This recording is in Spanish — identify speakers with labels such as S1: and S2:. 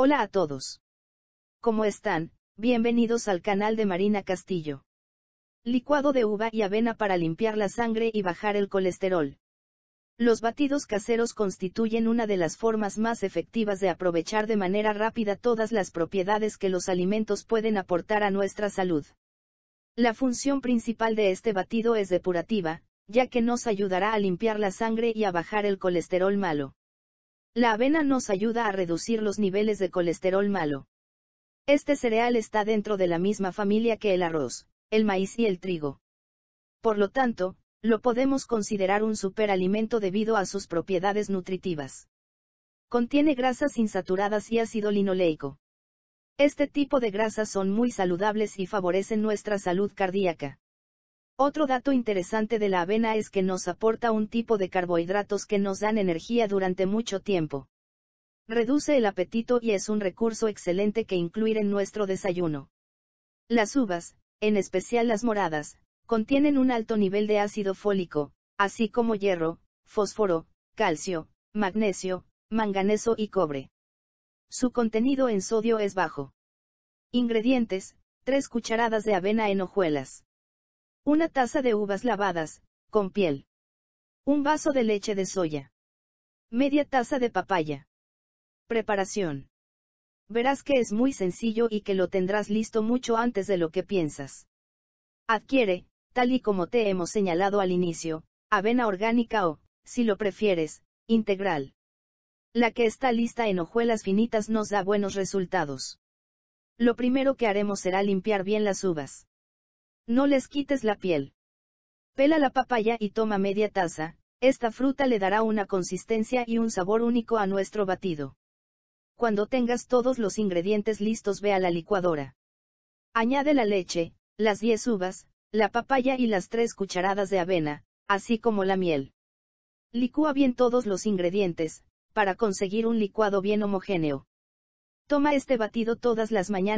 S1: Hola a todos. ¿Cómo están? Bienvenidos al canal de Marina Castillo. Licuado de uva y avena para limpiar la sangre y bajar el colesterol. Los batidos caseros constituyen una de las formas más efectivas de aprovechar de manera rápida todas las propiedades que los alimentos pueden aportar a nuestra salud. La función principal de este batido es depurativa, ya que nos ayudará a limpiar la sangre y a bajar el colesterol malo. La avena nos ayuda a reducir los niveles de colesterol malo. Este cereal está dentro de la misma familia que el arroz, el maíz y el trigo. Por lo tanto, lo podemos considerar un superalimento debido a sus propiedades nutritivas. Contiene grasas insaturadas y ácido linoleico. Este tipo de grasas son muy saludables y favorecen nuestra salud cardíaca. Otro dato interesante de la avena es que nos aporta un tipo de carbohidratos que nos dan energía durante mucho tiempo. Reduce el apetito y es un recurso excelente que incluir en nuestro desayuno. Las uvas, en especial las moradas, contienen un alto nivel de ácido fólico, así como hierro, fósforo, calcio, magnesio, manganeso y cobre. Su contenido en sodio es bajo. Ingredientes, 3 cucharadas de avena en hojuelas. Una taza de uvas lavadas, con piel. Un vaso de leche de soya. Media taza de papaya. Preparación. Verás que es muy sencillo y que lo tendrás listo mucho antes de lo que piensas. Adquiere, tal y como te hemos señalado al inicio, avena orgánica o, si lo prefieres, integral. La que está lista en hojuelas finitas nos da buenos resultados. Lo primero que haremos será limpiar bien las uvas. No les quites la piel. Pela la papaya y toma media taza, esta fruta le dará una consistencia y un sabor único a nuestro batido. Cuando tengas todos los ingredientes listos ve a la licuadora. Añade la leche, las 10 uvas, la papaya y las 3 cucharadas de avena, así como la miel. Licúa bien todos los ingredientes, para conseguir un licuado bien homogéneo. Toma este batido todas las mañanas.